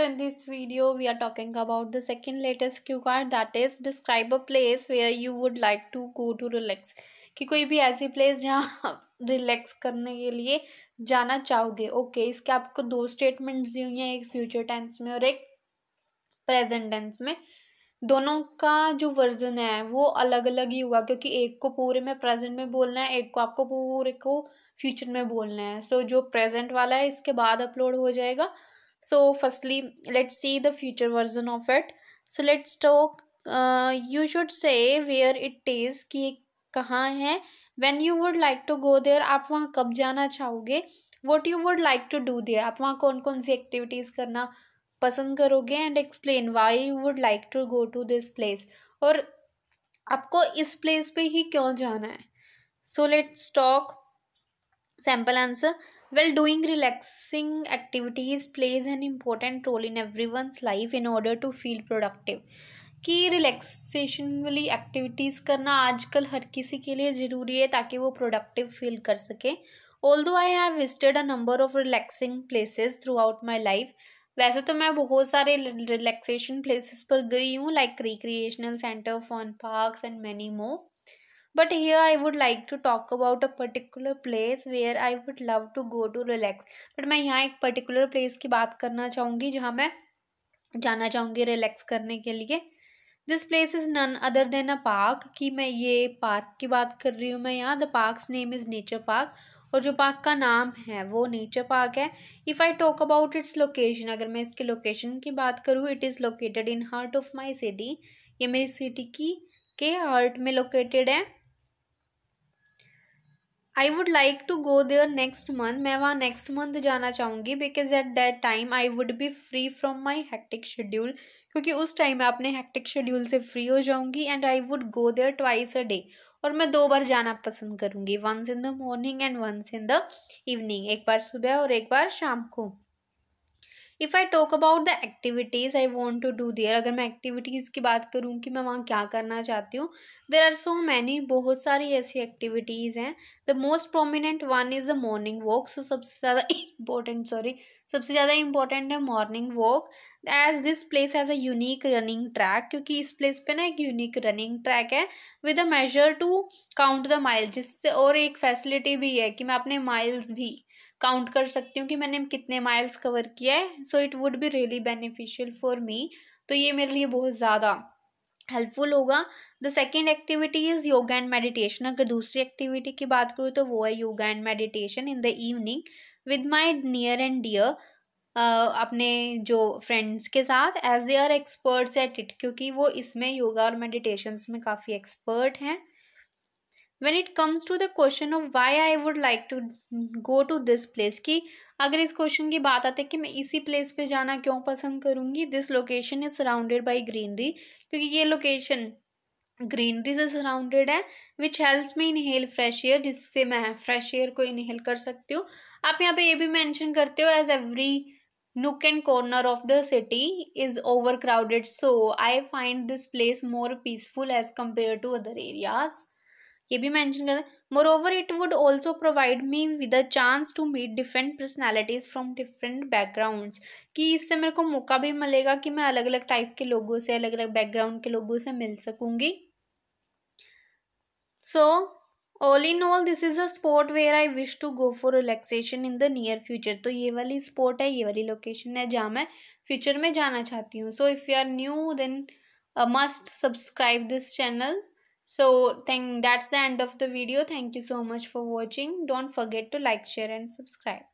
So in this video we are talking about the second latest cue card that is describe a place where you would like to go to relax कि कोई भी ऐसी place जहाँ relax करने के लिए जाना चाहोगे ओके okay, इसके आपको दो स्टेटमेंट्स दी हुई हैं एक फ्यूचर टेंस में और एक प्रेजेंट टेंस में दोनों का जो वर्जन है वो अलग अलग ही हुआ क्योंकि एक को पूरे में प्रेजेंट में बोलना है एक को आपको पूरे को फ्यूचर में बोलना है सो so, जो प्रेजेंट वाला है इसके बाद अपलोड हो जाएगा so firstly let's see the future version of it so let's talk uh, you should say where it is कि कहाँ है when you would like to go there आप वहाँ कब जाना चाहोगे what you would like to do there आप वहाँ कौन कौन सी activities करना पसंद करोगे and explain why you would like to go to this place और आपको इस place पे ही क्यों जाना है so let's talk sample answer doing doing relaxing activities plays an important role in everyone's life in order to feel productive. कि relaxation वाली activities करना आजकल हर किसी के लिए ज़रूरी है ताकि वो प्रोडक्टिव फील कर सके although I have visited a number of relaxing places throughout my life वैसे तो मैं बहुत सारे रिलैक्सेशन प्लेसेस पर गई हूँ like recreational centre fun parks and many more but here I would like to talk about a particular place where I would love to go to relax but मैं यहाँ एक पर्टिकुलर प्लेस की बात करना चाहूँगी जहाँ मैं जाना चाहूँगी रिलैक्स करने के लिए this place is none other than a park कि मैं ये पार्क की बात कर रही हूँ मैं यहाँ the park name is nature park और जो पार्क का नाम है वो नेचर पार्क है if I talk about its location अगर मैं इसके लोकेशन की बात करूँ it is located in heart of my city ये मेरी सिटी की के हार्ट में लोकेटेड है I would like to go there next month मैं वहाँ नेक्स्ट मंथ जाना चाहूँगी because at that time I would be free from my hectic schedule क्योंकि उस टाइम मैं अपने हैक्टिक शेड्यूल से फ्री हो जाऊँगी and I would go there twice a day और मैं दो बार जाना पसंद करूँगी once in the morning and once in the evening एक बार सुबह और एक बार शाम को if I talk about the activities I want to do there अगर मैं एक्टिविटीज़ की बात करूँ कि मैं वहाँ क्या करना चाहती हूँ देर आर सो मैनी बहुत सारी ऐसी एक्टिविटीज़ हैं the most prominent one is the morning walk so सबसे ज़्यादा इम्पोर्टेंट सॉरी सबसे ज़्यादा इम्पोर्टेंट है morning walk as this place as a unique running track क्योंकि इस प्लेस पर ना एक यूनिक रनिंग ट्रैक है with a measure to count the mile जिससे और एक फैसिलिटी भी है कि मैं अपने माइल्स भी काउंट कर सकती हूँ कि मैंने कितने माइल्स कवर किया है so it would be really beneficial for me तो ये मेरे लिए बहुत ज़्यादा हेल्पफुल होगा the second activity is yoga and meditation अगर दूसरी एक्टिविटी की बात करूँ तो वो है yoga and meditation in the evening with my near and dear अपने जो फ्रेंड्स के साथ as they are experts at it क्योंकि वो इसमें योगा और मेडिटेशन में काफ़ी एक्सपर्ट हैं when it comes to the question of why I would like to go to this place की अगर इस क्वेश्चन की बात आती है कि मैं इसी प्लेस पर जाना क्यों पसंद करूँगी this location is surrounded by greenery क्योंकि ये लोकेशन ग्रीनरी से सराउंडेड है which helps me inhale fresh air जिससे मैं फ्रेश एयर को इनहेल कर सकती हूँ आप यहाँ पे ये भी मैंशन करते हो as every nook and corner of the city is overcrowded so I find this place more peaceful as compare to other areas ये भी मैंशन कर moreover it would also provide me with a chance to meet different personalities from different backgrounds कि इससे मेरे को मौका भी मिलेगा कि मैं अलग अलग टाइप के लोगों से अलग अलग बैकग्राउंड के लोगों से मिल सकूंगी so all in all this is a spot where I wish to go for relaxation in the near future तो ये वाली स्पॉट है ये वाली लोकेशन है जहाँ मैं फ्यूचर में जाना चाहती हूँ so if you are new then must subscribe this channel so thank that's the end of the video thank you so much for watching don't forget to like share and subscribe